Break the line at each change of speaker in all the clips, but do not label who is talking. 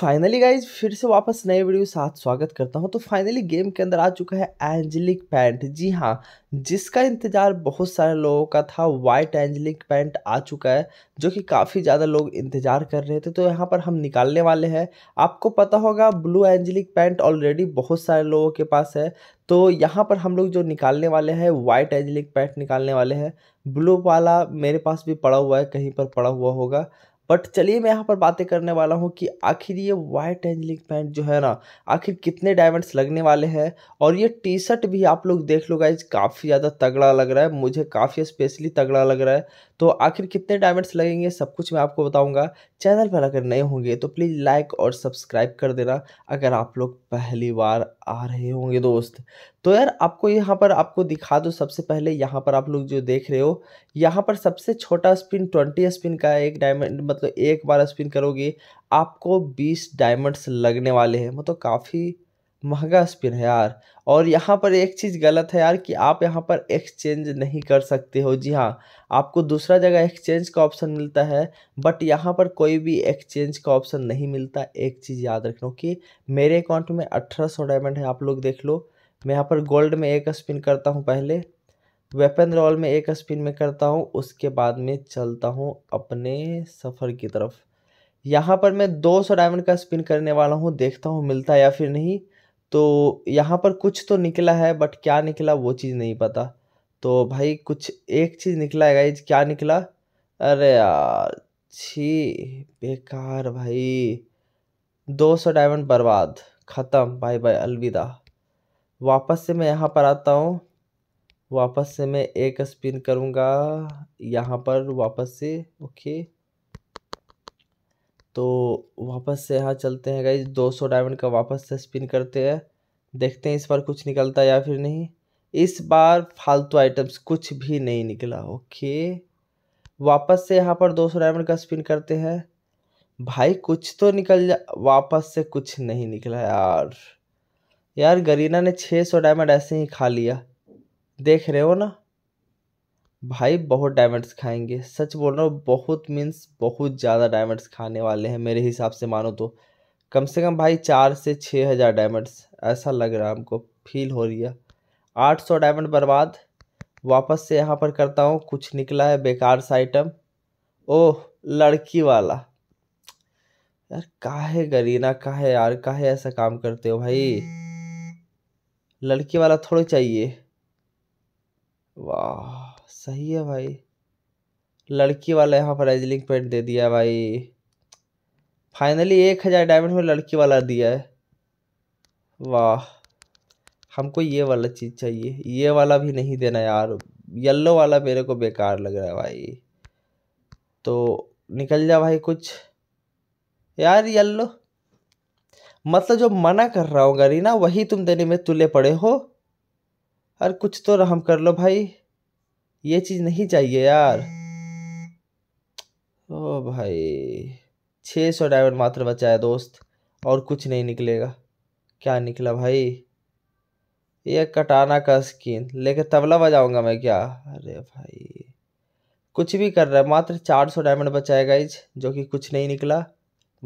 finally guys फिर से वापस नए वीडियो के साथ स्वागत करता हूँ तो फाइनली गेम के अंदर आ चुका है एंजेलिक पैंट जी हाँ जिसका इंतज़ार बहुत सारे लोगों का था वाइट एंजेलिक पैंट आ चुका है जो कि काफ़ी ज़्यादा लोग इंतज़ार कर रहे थे तो यहाँ पर हम निकालने वाले हैं आपको पता होगा ब्लू एंजेलिक पैंट ऑलरेडी बहुत सारे लोगों के पास है तो यहाँ पर हम लोग जो निकालने वाले हैं वाइट एंजेलिक पैंट निकालने वाले हैं ब्लू वाला मेरे पास भी पड़ा हुआ है कहीं पर पड़ा हुआ होगा बट चलिए मैं यहाँ पर बातें करने वाला हूँ कि आखिर ये वाइट एंजलिक पैंट जो है ना आखिर कितने डायमंड्स लगने वाले हैं और ये टी शर्ट भी आप लोग देख लो गाइज काफ़ी ज़्यादा तगड़ा लग रहा है मुझे काफ़ी स्पेशली तगड़ा लग रहा है तो आखिर कितने डायमंड्स लगेंगे सब कुछ मैं आपको बताऊँगा चैनल पर अगर नए होंगे तो प्लीज़ लाइक और सब्सक्राइब कर देना अगर आप लोग पहली बार आ रहे होंगे दोस्त तो यार आपको यहाँ पर आपको दिखा दो सबसे पहले यहाँ पर आप लोग जो देख रहे हो यहाँ पर सबसे छोटा स्पिन ट्वेंटी स्पिन का एक डायमंड मतलब एक बार स्पिन करोगे आपको बीस डायमंड्स लगने वाले हैं मतलब काफ़ी महंगा स्पिन है यार और यहाँ पर एक चीज़ गलत है यार कि आप यहाँ पर एक्सचेंज नहीं कर सकते हो जी हाँ आपको दूसरा जगह एक्सचेंज का ऑप्शन मिलता है बट यहाँ पर कोई भी एक्सचेंज का ऑप्शन नहीं मिलता एक चीज़ याद रखना कि मेरे अकाउंट में अठारह सौ डायमंड है आप लोग देख लो मैं यहाँ पर गोल्ड में एक स्पिन करता हूँ पहले वेपन रोल में एक स्पिन में करता हूँ उसके बाद में चलता हूँ अपने सफ़र की तरफ यहाँ पर मैं 200 डायमंड का स्पिन करने वाला हूँ देखता हूँ मिलता है या फिर नहीं तो यहाँ पर कुछ तो निकला है बट क्या निकला वो चीज़ नहीं पता तो भाई कुछ एक चीज़ निकला है गाइज क्या निकला अरे यार छी बेकार भाई 200 डायमंड बर्बाद ख़त्म बाय बाय अलविदा वापस से मैं यहाँ पर आता हूँ वापस से मैं एक स्पिन करूँगा यहाँ पर वापस से ओके तो वापस से यहाँ चलते हैं गाइज 200 डायमंड का वापस से स्पिन करते हैं देखते हैं इस बार कुछ निकलता है या फिर नहीं इस बार फालतू आइटम्स कुछ भी नहीं निकला ओके वापस से यहाँ पर 200 डायमंड का स्पिन करते हैं भाई कुछ तो निकल जा वापस से कुछ नहीं निकला यार यार गरीना ने 600 डायमंड ऐसे ही खा लिया देख रहे हो ना भाई बहुत डायमंड्स खाएंगे सच बोल रहा हूँ बहुत मीन्स बहुत ज़्यादा डायमंड्स खाने वाले हैं मेरे हिसाब से मानो तो कम से कम भाई चार से छः हज़ार डायमंड्स ऐसा लग रहा है हमको फील हो रही है आठ सौ डायमंड बर्बाद वापस से यहाँ पर करता हूँ कुछ निकला है बेकार सा आइटम ओह लड़की वाला यार काहे गरीना काहे यार काहे ऐसा काम करते हो भाई लड़की वाला थोड़ा चाहिए वाह सही है भाई लड़की वाला यहाँ पर एजलिंग पेंट दे दिया भाई फाइनली एक हज़ार डायमंड में लड़की वाला दिया है वाह हमको ये वाला चीज़ चाहिए ये वाला भी नहीं देना यार येलो वाला मेरे को बेकार लग रहा है भाई तो निकल जा भाई कुछ यार येल्लो मतलब जो मना कर रहा हूँ गरीना वही तुम देने में तुले पड़े हो अरे कुछ तो रहम कर लो भाई ये चीज़ नहीं चाहिए यार ओ भाई छः सौ डायमंड मात्र बचा है दोस्त और कुछ नहीं निकलेगा क्या निकला भाई ये कटाना का स्किन लेके तबला बजाऊंगा मैं क्या अरे भाई कुछ भी कर रहा है मात्र चार सौ डायमंड है गाइज जो कि कुछ नहीं निकला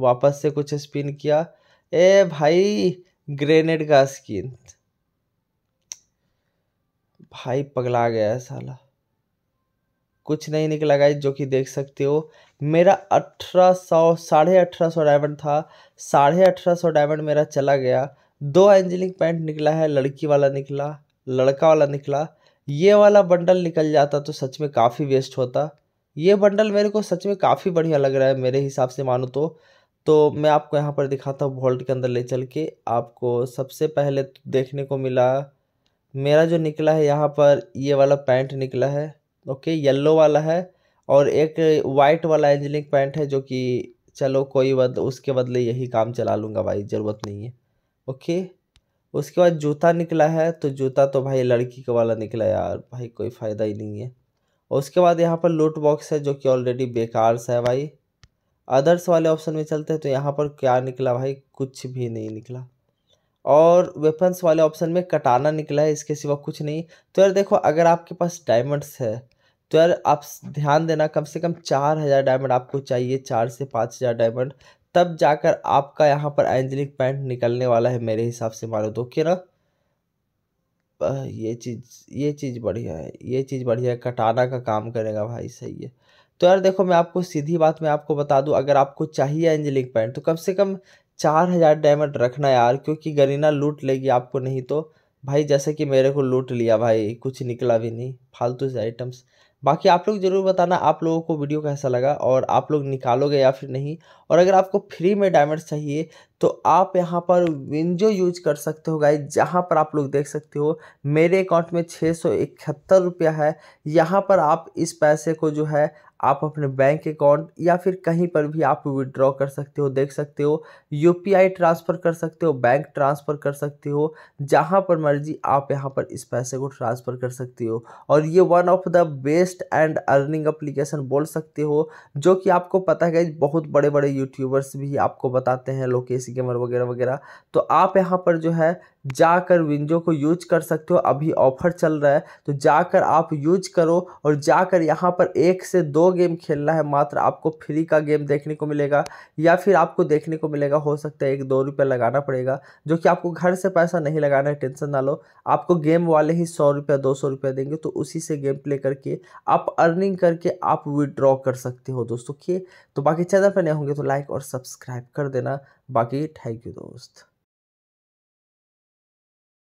वापस से कुछ स्पिन किया ए भाई ग्रेनेड का स्किन भाई पगला गया है साला कुछ नहीं निकला गया जो कि देख सकते हो मेरा अठारह सौ साढ़े अठारह सौ डायमंड था साढ़े अठारह सौ डायमंड मेरा चला गया दो एंजलिंग पैंट निकला है लड़की वाला निकला लड़का वाला निकला ये वाला बंडल निकल जाता तो सच में काफ़ी वेस्ट होता ये बंडल मेरे को सच में काफ़ी बढ़िया लग रहा है मेरे हिसाब से मानो तो तो मैं आपको यहाँ पर दिखाता हूँ वोल्ट के अंदर ले चल के आपको सबसे पहले तो देखने को मिला मेरा जो निकला है यहाँ पर ये वाला पैंट निकला है ओके येलो वाला है और एक वाइट वाला एंजलिंग पैंट है जो कि चलो कोई बद उसके बदले यही काम चला लूँगा भाई ज़रूरत नहीं है ओके उसके बाद जूता निकला है तो जूता तो भाई लड़की का वाला निकला यार भाई कोई फ़ायदा ही नहीं है और उसके बाद यहाँ पर लूट बॉक्स है जो कि ऑलरेडी बेकार सा है भाई अदर्स वाले ऑप्शन में चलते हैं तो यहाँ पर क्या निकला भाई कुछ भी नहीं निकला और वेपन्स वाले ऑप्शन में कटाना निकला है इसके सिवा कुछ नहीं तो यार देखो अगर आपके पास डायमंड्स है तो यार आप ध्यान देना कम से कम चार हज़ार डायमंड आपको चाहिए चार से पाँच हज़ार डायमंड तब जाकर आपका यहाँ पर एंजलिक पैंट निकलने वाला है मेरे हिसाब से मानो तो क्या ना ये चीज़ ये चीज़ बढ़िया है ये चीज़ बढ़िया है कटाना का काम करेगा भाई सही है तो यार देखो मैं आपको सीधी बात मैं आपको बता दूं अगर आपको चाहिए एंजलिक पैंट तो कम से कम चार हज़ार डायमंड रखना यार क्योंकि गरीना लूट लेगी आपको नहीं तो भाई जैसे कि मेरे को लूट लिया भाई कुछ निकला भी नहीं फालतू से आइटम्स बाकी आप लोग ज़रूर बताना आप लोगों को वीडियो कैसा लगा और आप लोग निकालोगे या फिर नहीं और अगर आपको फ्री में डायमंड चाहिए तो आप यहाँ पर विंजो यूज कर सकते हो गाई जहाँ पर आप लोग देख सकते हो मेरे अकाउंट में छः सौ इकहत्तर रुपया है यहाँ पर आप इस पैसे को जो है आप अपने बैंक अकाउंट या फिर कहीं पर भी आप विड्रॉ कर सकते हो देख सकते हो यूपीआई ट्रांसफ़र कर सकते हो बैंक ट्रांसफ़र कर सकते हो जहाँ पर मर्जी आप यहाँ पर इस पैसे को ट्रांसफ़र कर सकते हो और ये one of the best and earning application बोल सकते हो जो कि आपको पता है बहुत बड़े बड़े यूट्यूबर्स भी आपको बताते हैं लोकेश गेमर वगैरह वगैरह तो आप यहाँ पर जो है जाकर विंजो को यूज कर सकते हो अभी ऑफर चल रहा है तो जाकर आप यूज करो और जाकर यहाँ पर एक से दो गेम खेलना है मात्र आपको फ्री का गेम देखने को मिलेगा या फिर आपको देखने को मिलेगा हो सकता है एक दो रुपये लगाना पड़ेगा जो कि आपको घर से पैसा नहीं लगाना है टेंशन ना लो आपको गेम वाले ही सौ रुपया दो सौ रुपया देंगे तो उसी से गेम प्ले करके आप अर्निंग करके आप विड्रॉ कर सकते हो दोस्तों की तो बाकी चैनल पर नहीं होंगे तो लाइक और सब्सक्राइब कर देना बाकी थैंक यू दोस्त